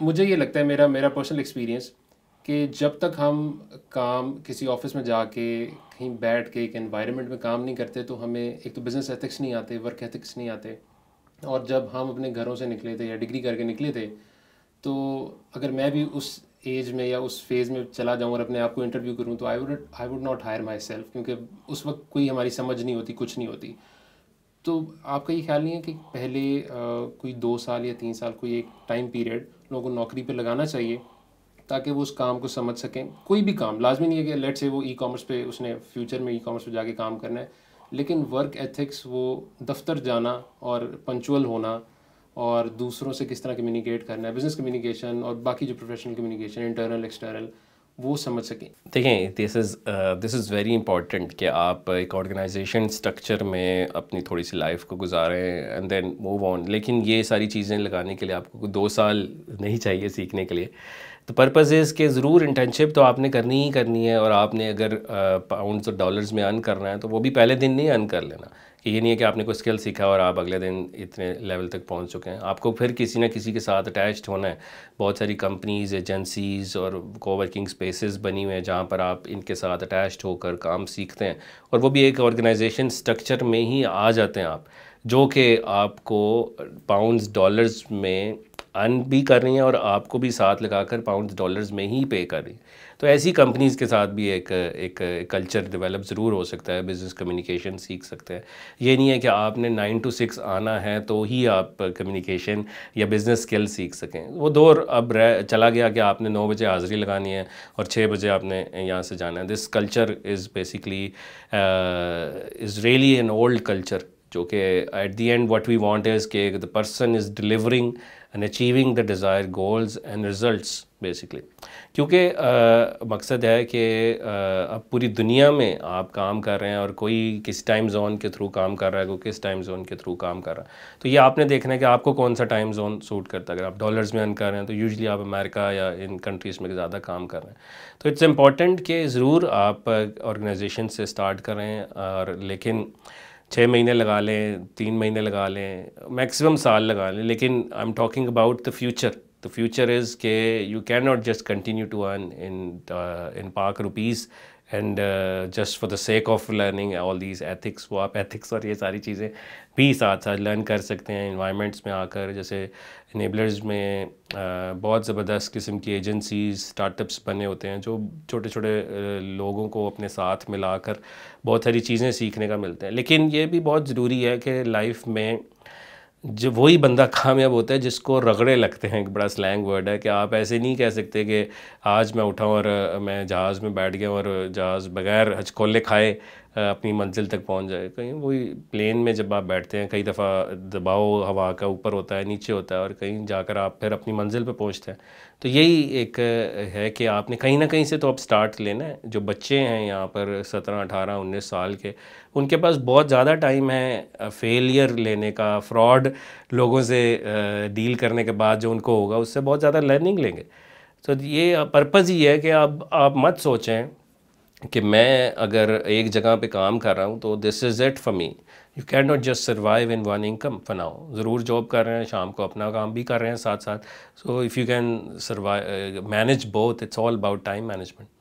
मुझे ये लगता है मेरा मेरा पर्सनल एक्सपीरियंस कि जब तक हम काम किसी ऑफिस में जाके कहीं बैठ के एक इन्वायरमेंट में काम नहीं करते तो हमें एक तो बिज़नेस एथिक्स नहीं आते वर्क एथिक्स नहीं आते और जब हम अपने घरों से निकले थे या डिग्री करके निकले थे तो अगर मैं भी उस एज में या उस फेज़ में चला जाऊँ और अपने आप को इंटरव्यू करूँ तो I would I would not hire myself क्योंकि उस वक्त कोई हमारी समझ नहीं होती कुछ नहीं होती तो आपका ये ख्याल नहीं है कि पहले आ, कोई दो साल या तीन साल कोई एक टाइम पीरियड लोगों को नौकरी पे लगाना चाहिए ताकि वो उस काम को समझ सकें कोई भी काम लाजमी नहीं है कि लेट से वो ई कॉमर्स पे उसने फ्यूचर में ई कॉमर्स पे जाके काम करना है लेकिन वर्क एथिक्स वो दफ्तर जाना और पंचुअल होना और दूसरों से किस तरह कम्युनिकेट करना है बिज़नेस कम्युनिकेशन और बाकी जो प्रोफेशनल कम्युनिकेशन इंटरनल एक्सटर्नल वो समझ सकें देखें this is this is very important कि आप एक ऑर्गेनाइजेशन स्ट्रक्चर में अपनी थोड़ी सी लाइफ को गुजारें एंड देन मूव ऑन लेकिन ये सारी चीज़ें लगाने के लिए आपको दो साल नहीं चाहिए सीखने के लिए तो पर्पज़ इज़ के ज़रूर इंटर्नशिप तो आपने करनी ही करनी है और आपने अगर पाउंड और डॉलर्स में अर्न करना है तो वो भी पहले दिन नहीं अर्न कर लेना कि ये नहीं है कि आपने कोई स्किल सीखा और आप अगले दिन इतने लेवल तक पहुंच चुके हैं आपको फिर किसी ना किसी के साथ अटैच्ड होना है बहुत सारी कंपनीज एजेंसीज और कोवर्किंग स्पेसेस बनी हुए हैं जहाँ पर आप इनके साथ अटैच्ड होकर काम सीखते हैं और वो भी एक ऑर्गेनाइजेशन स्ट्रक्चर में ही आ जाते हैं आप जो कि आपको पाउंड्स डॉलर्स में अर्न भी कर रही हैं और आपको भी साथ लगाकर पाउंड डॉलर्स में ही पे कर रही हैं तो ऐसी कंपनीज़ के साथ भी एक एक, एक कल्चर डेवलप ज़रूर हो सकता है बिज़नेस कम्युनिकेशन सीख सकते हैं ये नहीं है कि आपने नाइन टू सिक्स आना है तो ही आप कम्युनिकेशन या बिज़नेस स्किल सीख सकें वो दौर अब रह चला गया कि आपने नौ बजे हाज़िरी लगानी है और छः बजे आपने यहाँ से जाना है this culture is basically is really an old culture जो कि at the end what we want is के the person is delivering and achieving the desire goals and results basically क्योंकि मकसद है कि अब पूरी दुनिया में आप काम कर रहे हैं और कोई किस टाइम जोन के थ्रू काम कर रहा है कोई किस टाइम जोन के थ्रू काम कर रहा है तो ये आपने देखना है कि आपको कौन सा टाइम जोन सूट करता है अगर आप डॉलर्स में अर्न कर रहे हैं तो यूजली आप अमेरिका या इन कंट्रीज़ में ज़्यादा काम कर रहे हैं तो इट्स इम्पॉर्टेंट कि ज़रूर आप ऑर्गेनाइजेशन से स्टार्ट करें और लेकिन छः महीने लगा लें तीन महीने लगा लें मैक्सिमम साल लगा लें लेकिन I am talking about the future the future is के you can not just continue to earn in in Pak rupees and just for the sake of learning all these ethics वो आप एथिक्स और ये सारी चीज़ें भी साथ साथ लर्न कर सकते हैं इन्वायरमेंट्स में आकर जैसे इनेबलर्स में uh, बहुत ज़बरदस्त किस्म की एजेंसीज स्टार्टअप्स बने होते हैं जो छोटे छोटे uh, लोगों को अपने साथ मिलाकर बहुत सारी चीज़ें सीखने का मिलते हैं लेकिन ये भी बहुत ज़रूरी है कि लाइफ में जो वही बंदा कामयाब होता है जिसको रगड़े लगते हैं एक बड़ा स्लैंग वर्ड है कि आप ऐसे नहीं कह सकते कि आज मैं उठाऊँ और मैं जहाज़ में बैठ गया और जहाज़ बगैर हचकोले खाए अपनी मंजिल तक पहुंच जाए कहीं वही प्लेन में जब आप बैठते हैं कई दफ़ा दबाव हवा का ऊपर होता है नीचे होता है और कहीं जाकर आप फिर अपनी मंजिल पर पहुंचते हैं तो यही एक है कि आपने कहीं ना कहीं से तो आप स्टार्ट लेना है जो बच्चे हैं यहाँ पर सत्रह अठारह उन्नीस साल के उनके पास बहुत ज़्यादा टाइम है फेलियर लेने का फ्रॉड लोगों से डील करने के बाद जो उनको होगा उससे बहुत ज़्यादा लर्निंग लेंगे तो ये पर्पज़ ही है कि आप आप मत सोचें कि मैं अगर एक जगह पे काम कर रहा हूँ तो this is it for me you can not just survive in one income फनाओ ज़रूर जॉब कर रहे हैं शाम को अपना काम भी कर रहे हैं साथ साथ so if you can survive manage both it's all about time management